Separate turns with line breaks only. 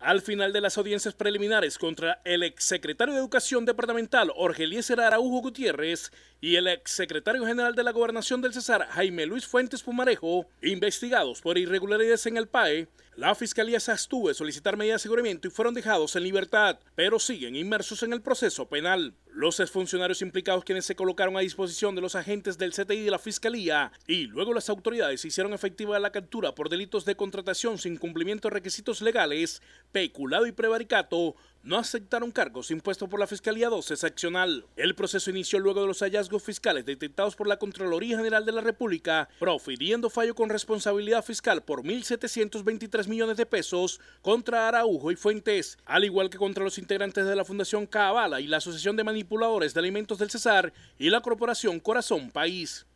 Al final de las audiencias preliminares contra el exsecretario de Educación Departamental Orgeliezer Araújo Gutiérrez y el exsecretario general de la Gobernación del Cesar Jaime Luis Fuentes Pumarejo, investigados por irregularidades en el PAE, la Fiscalía se abstuvo de solicitar medidas de aseguramiento y fueron dejados en libertad, pero siguen inmersos en el proceso penal. Los exfuncionarios implicados quienes se colocaron a disposición de los agentes del CTI de la Fiscalía y luego las autoridades hicieron efectiva la captura por delitos de contratación sin cumplimiento de requisitos legales, peculado y prevaricato no aceptaron cargos impuestos por la Fiscalía 12 seccional. El proceso inició luego de los hallazgos fiscales detectados por la Contraloría General de la República, profiriendo fallo con responsabilidad fiscal por 1.723 millones de pesos contra Araujo y Fuentes, al igual que contra los integrantes de la Fundación Cabala y la Asociación de Manipuladores de Alimentos del Cesar y la Corporación Corazón País.